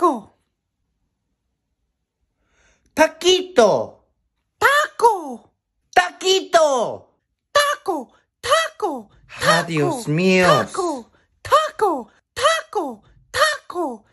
Taco. Taquito. Taco. Taquito. Taco. Taco. Ah, taco mío. Taco. Taco. Taco. Taco. taco.